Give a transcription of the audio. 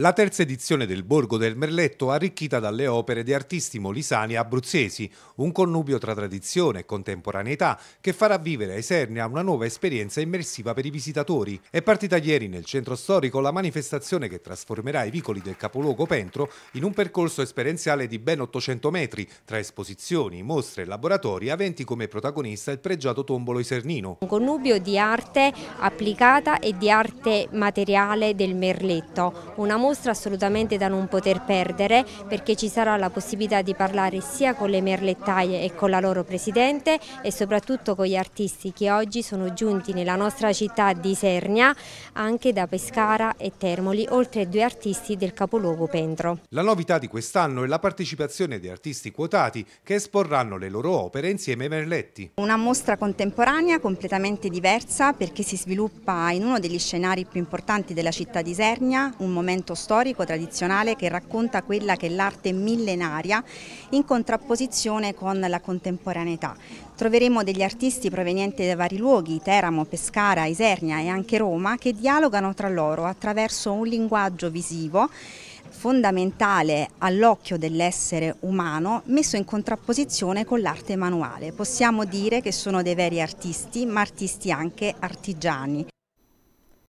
La terza edizione del Borgo del Merletto arricchita dalle opere di artisti molisani e abruzzesi, un connubio tra tradizione e contemporaneità che farà vivere a Isernia una nuova esperienza immersiva per i visitatori. È partita ieri nel centro storico la manifestazione che trasformerà i vicoli del capoluogo Pentro in un percorso esperienziale di ben 800 metri, tra esposizioni, mostre e laboratori aventi come protagonista il pregiato tombolo isernino. Un connubio di arte applicata e di arte materiale del Merletto, una mostra mostra assolutamente da non poter perdere perché ci sarà la possibilità di parlare sia con le merlettaie e con la loro presidente e soprattutto con gli artisti che oggi sono giunti nella nostra città di Sernia anche da Pescara e Termoli, oltre ai due artisti del capoluogo Pentro. La novità di quest'anno è la partecipazione di artisti quotati che esporranno le loro opere insieme ai merletti. Una mostra contemporanea completamente diversa perché si sviluppa in uno degli scenari più importanti della città di Sernia, un momento storico tradizionale che racconta quella che è l'arte millenaria in contrapposizione con la contemporaneità. Troveremo degli artisti provenienti da vari luoghi, Teramo, Pescara, Isernia e anche Roma, che dialogano tra loro attraverso un linguaggio visivo fondamentale all'occhio dell'essere umano messo in contrapposizione con l'arte manuale. Possiamo dire che sono dei veri artisti, ma artisti anche artigiani.